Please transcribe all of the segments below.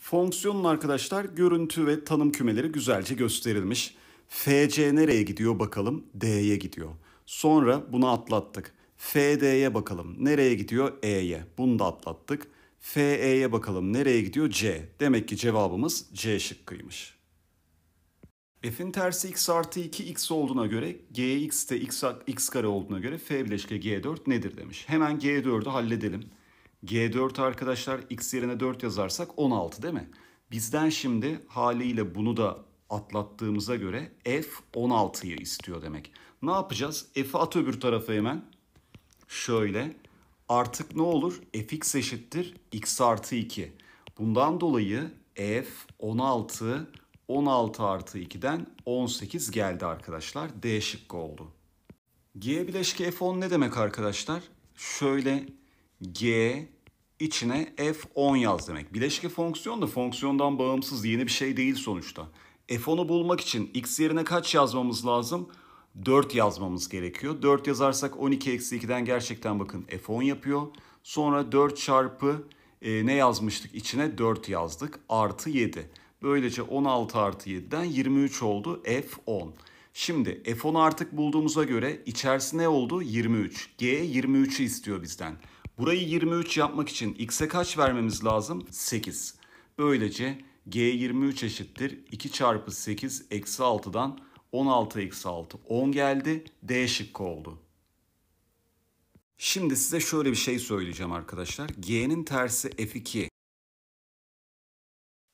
Fonksiyonun arkadaşlar görüntü ve tanım kümeleri güzelce gösterilmiş. FC nereye gidiyor bakalım? D'ye gidiyor. Sonra bunu atlattık. FD'ye bakalım. Nereye gidiyor? E'ye. Bunu da atlattık. FE'ye bakalım. Nereye gidiyor? C. Demek ki cevabımız C şıkkıymış. F'in tersi x artı 2 x olduğuna göre gx de x, x kare olduğuna göre f bileşke g4 nedir demiş. Hemen g4'ü halledelim. G4 arkadaşlar x yerine 4 yazarsak 16 değil mi? Bizden şimdi haliyle bunu da atlattığımıza göre f 16'yı istiyor demek. Ne yapacağız? f'i at öbür tarafa hemen. Şöyle artık ne olur? fx eşittir x artı 2. Bundan dolayı f 16 16 artı 2'den 18 geldi arkadaşlar. D şıkkı oldu. G bileşki f10 ne demek arkadaşlar? Şöyle G içine F10 yaz demek. Bileşke fonksiyon da fonksiyondan bağımsız yeni bir şey değil sonuçta. F10'u bulmak için x yerine kaç yazmamız lazım? 4 yazmamız gerekiyor. 4 yazarsak 12 eksi 2'den gerçekten bakın F10 yapıyor. Sonra 4 çarpı e, ne yazmıştık içine? 4 yazdık. Artı 7. Böylece 16 artı 7'den 23 oldu F10. Şimdi F10'u artık bulduğumuza göre içerisi ne oldu? 23. G 23'ü istiyor bizden. Burayı 23 yapmak için x'e kaç vermemiz lazım? 8. Böylece g 23 eşittir 2 çarpı 8 eksi 6'dan 16 eksi 6 10 geldi D şıkkı oldu. Şimdi size şöyle bir şey söyleyeceğim arkadaşlar. G'nin tersi f2.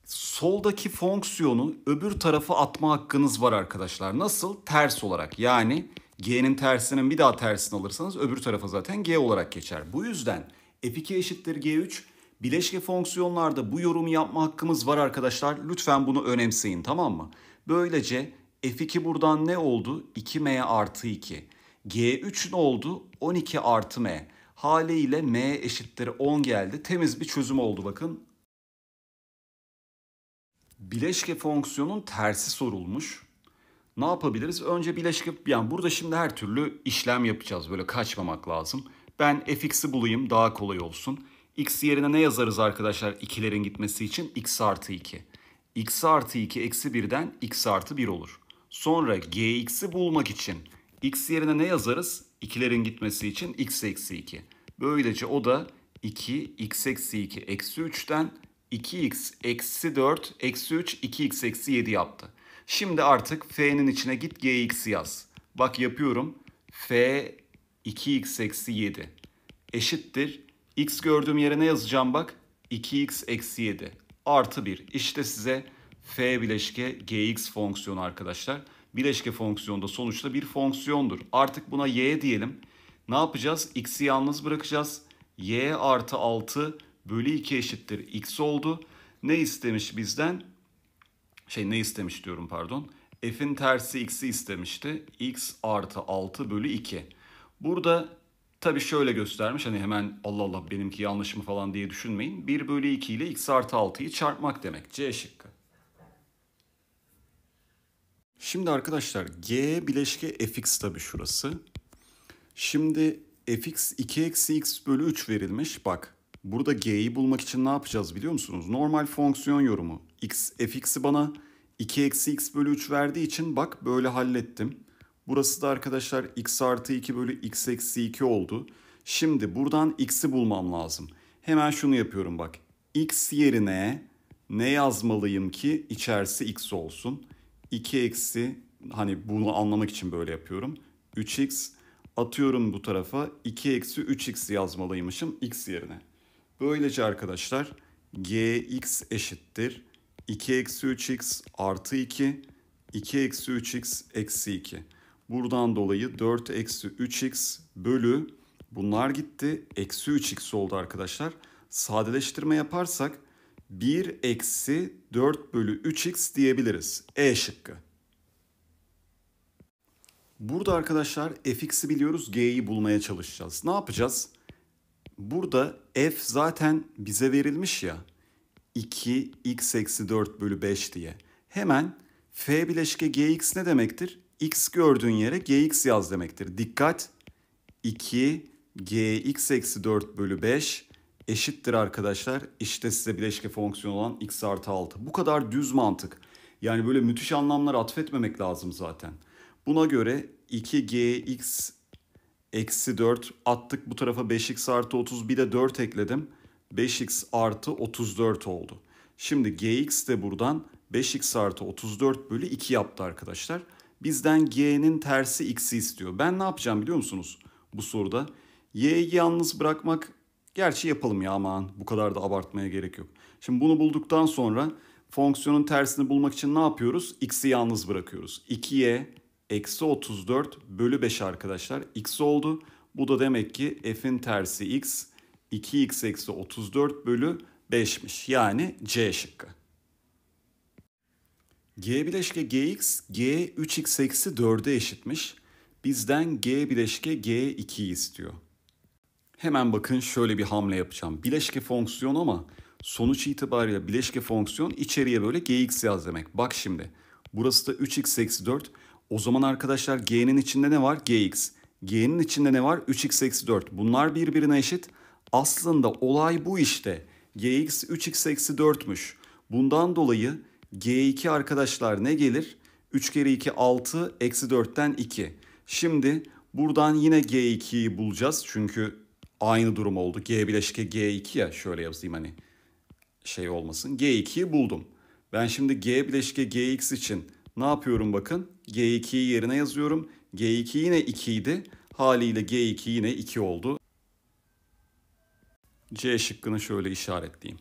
Soldaki fonksiyonu öbür tarafa atma hakkınız var arkadaşlar. Nasıl? Ters olarak yani G'nin tersinin bir daha tersini alırsanız öbür tarafa zaten G olarak geçer. Bu yüzden F2 eşittir G3 bileşke fonksiyonlarda bu yorumu yapma hakkımız var arkadaşlar. Lütfen bunu önemseyin tamam mı? Böylece F2 buradan ne oldu? 2M artı 2. G3 ne oldu? 12 artı M. Haliyle M eşittir 10 geldi. Temiz bir çözüm oldu bakın. Bileşke fonksiyonun tersi sorulmuş ne yapabiliriz? Önce bileşik yani burada şimdi her türlü işlem yapacağız. Böyle kaçmamak lazım. Ben fx'i bulayım daha kolay olsun. x yerine ne yazarız arkadaşlar ikilerin gitmesi için? x artı 2. x artı 2 eksi 1'den x artı 1 olur. Sonra gx'i bulmak için x yerine ne yazarız? İkilerin gitmesi için x eksi 2. Böylece o da 2 x eksi 2 eksi 3'ten 2x eksi 4 eksi 3 2x eksi 7 yaptı. Şimdi artık f'nin içine git gx'i yaz. Bak yapıyorum. f 2x eksi 7 eşittir. x gördüğüm yere ne yazacağım bak. 2x eksi 7 artı 1. İşte size f bileşke gx fonksiyonu arkadaşlar. Bileşke fonksiyonu da sonuçta bir fonksiyondur. Artık buna y diyelim. Ne yapacağız? x'i yalnız bırakacağız. y artı 6 bölü 2 eşittir x oldu. Ne istemiş bizden? şey ne istemiş diyorum pardon. F'in tersi x'i istemişti. x artı 6 bölü 2. Burada tabii şöyle göstermiş hani hemen Allah Allah benimki yanlış mı falan diye düşünmeyin. 1 bölü 2 ile x artı 6'yı çarpmak demek. C şıkkı. Şimdi arkadaşlar G bileşke fx tabii şurası. Şimdi fx 2 eksi x bölü 3 verilmiş. Bak Burada g'yi bulmak için ne yapacağız biliyor musunuz? Normal fonksiyon yorumu. x fx'i bana 2 eksi x bölü 3 verdiği için bak böyle hallettim. Burası da arkadaşlar x artı 2 bölü x eksi 2 oldu. Şimdi buradan x'i bulmam lazım. Hemen şunu yapıyorum bak. x yerine ne yazmalıyım ki içerisi x olsun. 2 eksi hani bunu anlamak için böyle yapıyorum. 3x atıyorum bu tarafa 2 eksi 3x yazmalıymışım x yerine. Böylece arkadaşlar gx eşittir 2 eksi 3x artı 2, 2 eksi 3x eksi 2. Buradan dolayı 4 eksi 3x bölü bunlar gitti. Eksi 3x oldu arkadaşlar. Sadeleştirme yaparsak 1 eksi 4 bölü 3x diyebiliriz. E şıkkı. Burada arkadaşlar fx'i biliyoruz g'yi bulmaya çalışacağız. Ne yapacağız? burada f zaten bize verilmiş ya. 2 x eksi 4 bölü 5 diye. Hemen f bileşke gx ne demektir? x gördüğün yere gx yaz demektir. Dikkat 2 gx eksi 4 bölü 5 eşittir arkadaşlar. İşte size bileşke fonksiyon olan x artı 6. Bu kadar düz mantık. Yani böyle müthiş anlamlar atfetmemek lazım zaten. Buna göre 2gx eksi 4 attık bu tarafa 5x artı 30 bir de 4 ekledim. 5x artı 34 oldu. Şimdi gx de buradan 5x artı 34 bölü 2 yaptı arkadaşlar. Bizden g'nin tersi x'i istiyor. Ben ne yapacağım biliyor musunuz bu soruda? y'yi yalnız bırakmak gerçi yapalım ya aman bu kadar da abartmaya gerek yok. Şimdi bunu bulduktan sonra fonksiyonun tersini bulmak için ne yapıyoruz? x'i yalnız bırakıyoruz. 2y eksi 34 bölü 5 arkadaşlar x oldu. Bu da demek ki f'in tersi x 2x eksi 34 bölü 5'miş. Yani c şıkkı. G bileşke gx, g 3x eksi 4'e eşitmiş. Bizden g bileşke g2'yi istiyor. Hemen bakın şöyle bir hamle yapacağım. Bileşke fonksiyon ama sonuç itibariyle bileşke fonksiyon içeriye böyle gx yaz demek. Bak şimdi burası da 3x eksi 4. O zaman arkadaşlar G'nin içinde ne var? Gx. G'nin içinde ne var? 3x eksi 4. Bunlar birbirine eşit. Aslında olay bu işte. Gx 3x eksi 4'müş. Bundan dolayı G2 arkadaşlar ne gelir? 3 kere 2 6 eksi 4'ten 2. Şimdi buradan yine G2'yi bulacağız. Çünkü aynı durum oldu. G bileşke G2 ya şöyle yazayım hani şey olmasın. G2'yi buldum. Ben şimdi G bileşke Gx için ne yapıyorum bakın? G2'yi yerine yazıyorum. G2 yine 2 idi. Haliyle G2 yine 2 oldu. C şıkkını şöyle işaretleyeyim.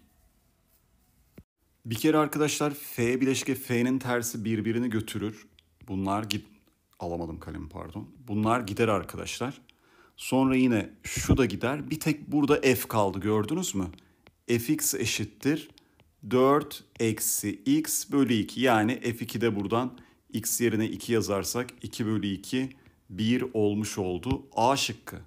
Bir kere arkadaşlar F bileşke F'nin tersi birbirini götürür. Bunlar git alamadım kalemi pardon. Bunlar gider arkadaşlar. Sonra yine şu da gider. Bir tek burada F kaldı gördünüz mü? Fx eşittir 4 eksi x bölü 2. Yani F2 de buradan x yerine 2 yazarsak 2 bölü 2 1 olmuş oldu. A şıkkı.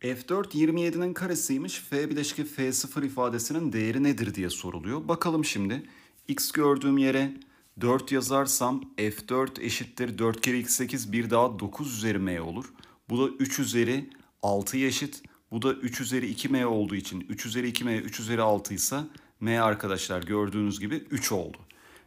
F4 27'nin karesiymiş. F bileşki F0 ifadesinin değeri nedir diye soruluyor. Bakalım şimdi. X gördüğüm yere 4 yazarsam F4 eşittir 4 kere X8 bir daha 9 üzeri M olur. Bu da 3 üzeri 6 eşit. Bu da 3 üzeri 2M olduğu için 3 üzeri 2M 3 üzeri 6 ise M arkadaşlar gördüğünüz gibi 3 oldu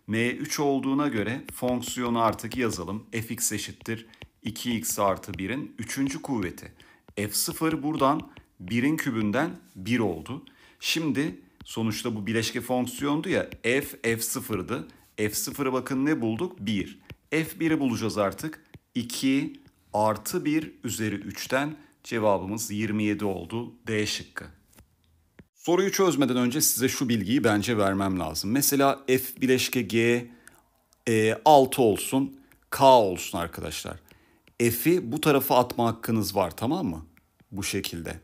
m3 olduğuna göre fonksiyonu artık yazalım. fx eşittir 2x artı 1'in 3. kuvveti. f0 buradan 1'in kübünden 1 oldu. Şimdi sonuçta bu bileşke fonksiyondu ya f f0'dı. f0'a bakın ne bulduk? 1. f1'i bulacağız artık. 2 artı 1 üzeri 3'ten cevabımız 27 oldu. D şıkkı. Soruyu çözmeden önce size şu bilgiyi bence vermem lazım. Mesela F bileşke G e, 6 olsun, K olsun arkadaşlar. F'i bu tarafa atma hakkınız var tamam mı? Bu şekilde.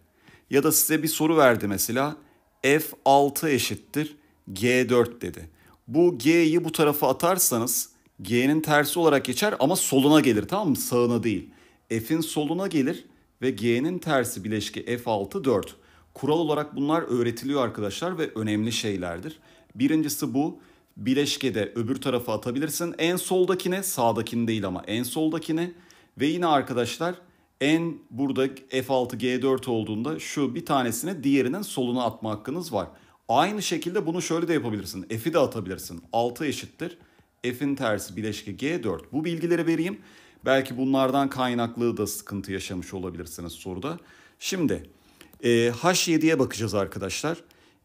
Ya da size bir soru verdi mesela. F 6 eşittir G4 dedi. Bu G'yi bu tarafa atarsanız G'nin tersi olarak geçer ama soluna gelir tamam mı? Sağına değil. F'in soluna gelir ve G'nin tersi bileşke F6 4. Kural olarak bunlar öğretiliyor arkadaşlar ve önemli şeylerdir. Birincisi bu bileşkede öbür tarafa atabilirsin. En soldakine sağdakini değil ama en soldakine ve yine arkadaşlar en burada F6 G4 olduğunda şu bir tanesini diğerinin soluna atma hakkınız var. Aynı şekilde bunu şöyle de yapabilirsin. F'i de atabilirsin. 6 eşittir. F'in tersi bileşke G4. Bu bilgileri vereyim. Belki bunlardan kaynaklı da sıkıntı yaşamış olabilirsiniz soruda. Şimdi e, ee, H7'ye bakacağız arkadaşlar.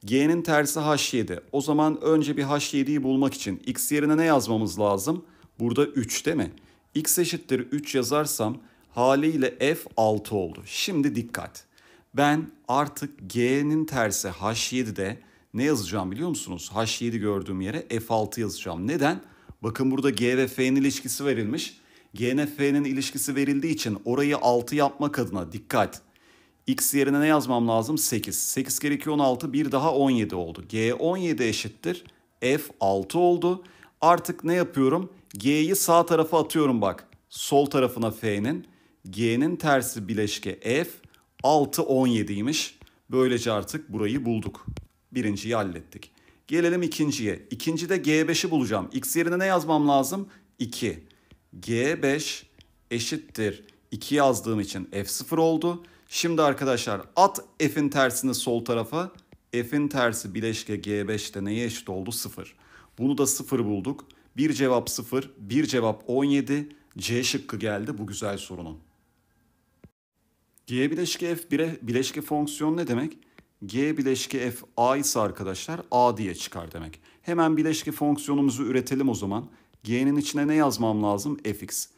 G'nin tersi H7. O zaman önce bir H7'yi bulmak için X yerine ne yazmamız lazım? Burada 3 değil mi? X eşittir 3 yazarsam haliyle F 6 oldu. Şimdi dikkat. Ben artık G'nin tersi H7'de ne yazacağım biliyor musunuz? H7 gördüğüm yere F6 yazacağım. Neden? Bakın burada G ve F'nin ilişkisi verilmiş. G ile F'nin ilişkisi verildiği için orayı 6 yapmak adına dikkat X yerine ne yazmam lazım? 8. 8 kere 2 16. Bir daha 17 oldu. G 17 eşittir. F 6 oldu. Artık ne yapıyorum? G'yi sağ tarafa atıyorum bak. Sol tarafına F'nin. G'nin tersi bileşke F. 6 17 17'ymiş. Böylece artık burayı bulduk. Birinciyi hallettik. Gelelim ikinciye. İkincide G5'i bulacağım. X yerine ne yazmam lazım? 2. G5 eşittir. 2 yazdığım için F0 oldu. Şimdi arkadaşlar at f'in tersini sol tarafa. F'in tersi bileşke G5'te neye eşit oldu? 0. Bunu da 0 bulduk. Bir cevap 0, bir cevap 17. C şıkkı geldi bu güzel sorunun. G bileşke F bire, bileşke fonksiyon ne demek? G bileşke F A ise arkadaşlar A diye çıkar demek. Hemen bileşke fonksiyonumuzu üretelim o zaman. G'nin içine ne yazmam lazım? Fx.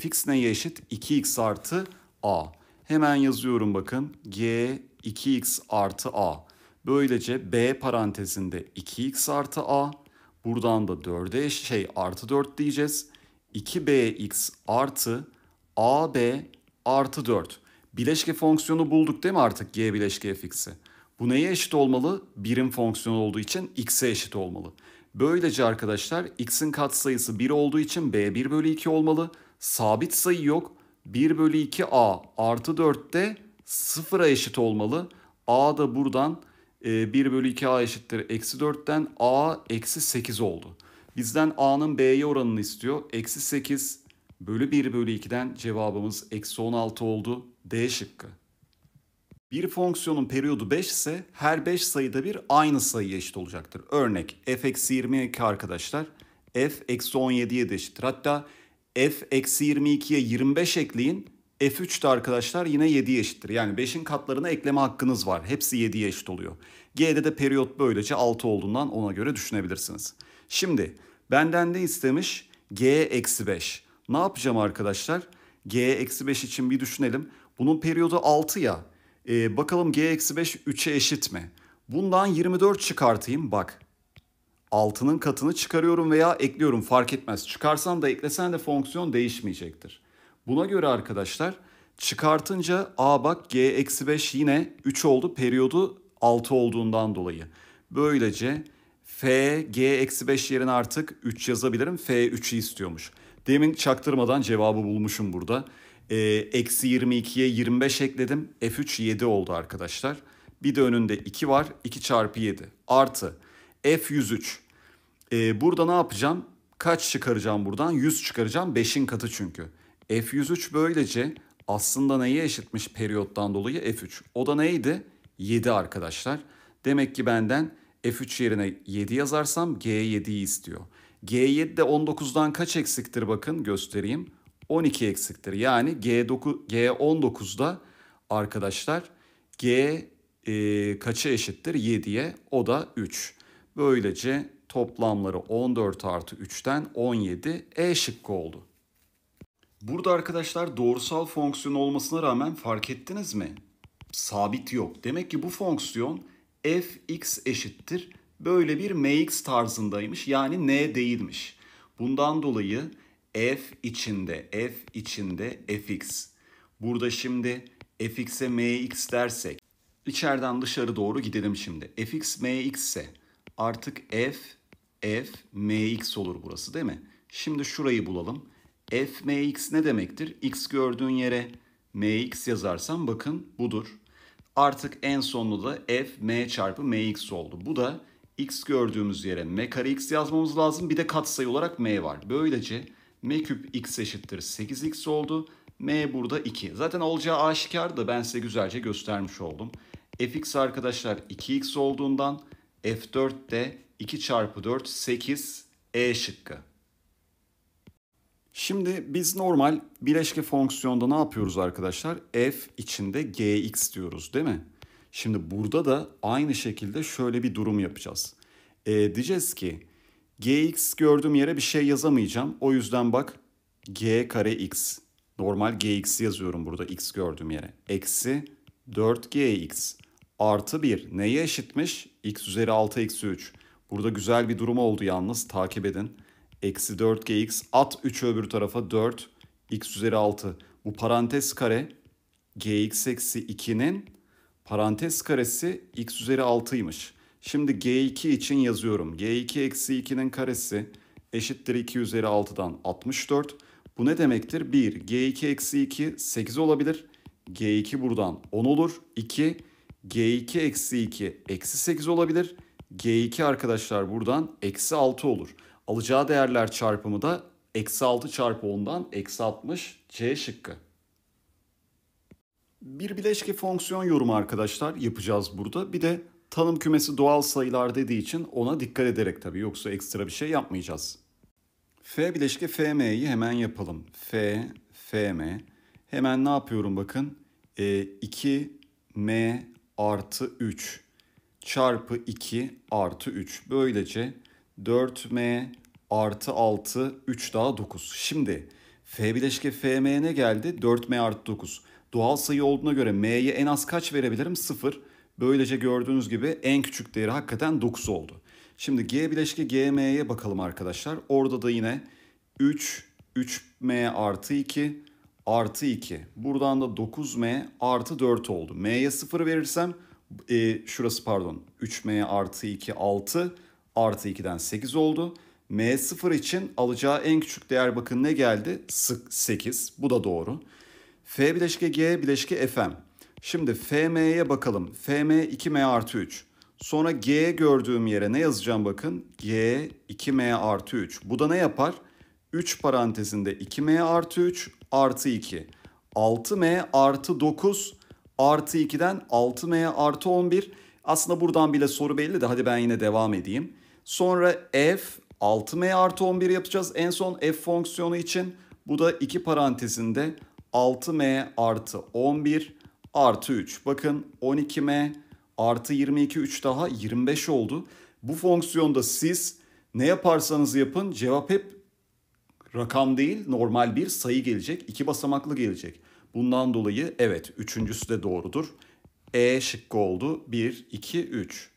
Fx neye eşit? 2x artı A. Hemen yazıyorum bakın. G 2x artı a. Böylece b parantezinde 2x artı a. Buradan da 4'e şey artı 4 diyeceğiz. 2bx artı ab artı 4. Bileşke fonksiyonu bulduk değil mi artık g bileşke fx'i? Bu neye eşit olmalı? Birim fonksiyonu olduğu için x'e eşit olmalı. Böylece arkadaşlar x'in katsayısı 1 olduğu için b1 bölü 2 olmalı. Sabit sayı yok. 1 bölü 2 a artı 4 de 0'a eşit olmalı. a da buradan 1 e, bölü 2 a eşittir eksi 4'ten a eksi 8 oldu. Bizden a'nın b'ye oranını istiyor. Eksi 8 bölü 1 bölü 2'den cevabımız eksi 16 oldu. D şıkkı. Bir fonksiyonun periyodu 5 ise her 5 sayıda bir aynı sayıya eşit olacaktır. Örnek f eksi 22 arkadaşlar f eksi 17'ye de eşittir. Hatta f eksi 22'ye 25 ekleyin. F3 de arkadaşlar yine 7'ye eşittir. Yani 5'in katlarına ekleme hakkınız var. Hepsi 7'ye eşit oluyor. G'de de periyot böylece 6 olduğundan ona göre düşünebilirsiniz. Şimdi benden de istemiş G eksi 5. Ne yapacağım arkadaşlar? G eksi 5 için bir düşünelim. Bunun periyodu 6 ya. Ee, bakalım G eksi 5 3'e eşit mi? Bundan 24 çıkartayım bak altının katını çıkarıyorum veya ekliyorum fark etmez. Çıkarsan da eklesen de fonksiyon değişmeyecektir. Buna göre arkadaşlar çıkartınca a bak g eksi 5 yine 3 oldu periyodu 6 olduğundan dolayı. Böylece f g eksi 5 yerine artık 3 yazabilirim. f 3'ü istiyormuş. Demin çaktırmadan cevabı bulmuşum burada. Ee, eksi 22'ye 25 ekledim. F3 7 oldu arkadaşlar. Bir de önünde 2 var. 2 çarpı 7 artı F103. E, burada ne yapacağım? Kaç çıkaracağım buradan? 100 çıkaracağım. 5'in katı çünkü. F103 böylece aslında neyi eşitmiş periyottan dolayı F3. O da neydi? 7 arkadaşlar. Demek ki benden F3 yerine 7 yazarsam G7'yi istiyor. G7 de 19'dan kaç eksiktir bakın göstereyim. 12 eksiktir. Yani G9, G19'da arkadaşlar G e, kaça eşittir? 7'ye o da 3. Böylece toplamları 14 artı 3'ten 17 E şıkkı oldu. Burada arkadaşlar doğrusal fonksiyon olmasına rağmen fark ettiniz mi? Sabit yok. Demek ki bu fonksiyon fx eşittir. Böyle bir mx tarzındaymış. Yani n değilmiş. Bundan dolayı f içinde f içinde fx. Burada şimdi fx'e mx dersek içeriden dışarı doğru gidelim şimdi. fx mx ise artık f f mx olur burası değil mi? Şimdi şurayı bulalım. f mx ne demektir? x gördüğün yere mx yazarsam bakın budur. Artık en sonunda da f m çarpı mx oldu. Bu da x gördüğümüz yere m kare x yazmamız lazım. Bir de katsayı olarak m var. Böylece m küp x eşittir 8x oldu. m burada 2. Zaten olacağı aşikar da ben size güzelce göstermiş oldum. fx arkadaşlar 2x olduğundan f4 de 2 çarpı 4 8 E şıkkı. Şimdi biz normal bileşke fonksiyonda ne yapıyoruz arkadaşlar? F içinde gx diyoruz değil mi? Şimdi burada da aynı şekilde şöyle bir durum yapacağız. E, diyeceğiz ki gx gördüğüm yere bir şey yazamayacağım. O yüzden bak g kare x. Normal gx yazıyorum burada x gördüğüm yere. Eksi 4gx artı 1 neye eşitmiş? x üzeri 6 eksi 3. Burada güzel bir durum oldu yalnız takip edin. Eksi 4gx at 3 öbür tarafa 4 x üzeri 6. Bu parantez kare gx eksi 2'nin parantez karesi x üzeri 6'ymış. Şimdi g2 için yazıyorum. g2 eksi 2'nin karesi eşittir 2 üzeri 6'dan 64. Bu ne demektir? 1, g2 eksi 2 8 olabilir. g2 buradan 10 olur. 2, g2 eksi 2 eksi 8 olabilir. G2 arkadaşlar buradan eksi 6 olur. Alacağı değerler çarpımı da eksi 6 çarpı 10'dan eksi 60 C şıkkı. Bir bileşke fonksiyon yorumu arkadaşlar yapacağız burada. Bir de tanım kümesi doğal sayılar dediği için ona dikkat ederek tabii yoksa ekstra bir şey yapmayacağız. F bileşke FM'yi hemen yapalım. F, FM. Hemen ne yapıyorum bakın. E, 2M artı 3 çarpı 2 artı 3. Böylece 4m artı 6 3 daha 9. Şimdi f bileşke fm ne geldi? 4m artı 9. Doğal sayı olduğuna göre m'ye en az kaç verebilirim? 0. Böylece gördüğünüz gibi en küçük değeri hakikaten 9 oldu. Şimdi g bileşke gm'ye bakalım arkadaşlar. Orada da yine 3 3m artı 2 artı 2. Buradan da 9m artı 4 oldu. m'ye 0 verirsem e, şurası pardon 3M artı 2 6 artı 2'den 8 oldu. M0 için alacağı en küçük değer bakın ne geldi? 8 bu da doğru. F bileşke G bileşke FM. Şimdi FM'ye bakalım. FM 2M artı 3. Sonra G gördüğüm yere ne yazacağım bakın. G 2M artı 3. Bu da ne yapar? 3 parantezinde 2M artı 3 artı 2. 6M artı 9 Artı 2'den 6m artı 11. Aslında buradan bile soru belli de hadi ben yine devam edeyim. Sonra f 6m artı 11 yapacağız. En son f fonksiyonu için bu da iki parantezinde 6m artı 11 artı 3. Bakın 12m artı 22 3 daha 25 oldu. Bu fonksiyonda siz ne yaparsanız yapın cevap hep rakam değil normal bir sayı gelecek. iki basamaklı gelecek. Bundan dolayı evet üçüncüsü de doğrudur. E şıkkı oldu. 1, 2, 3.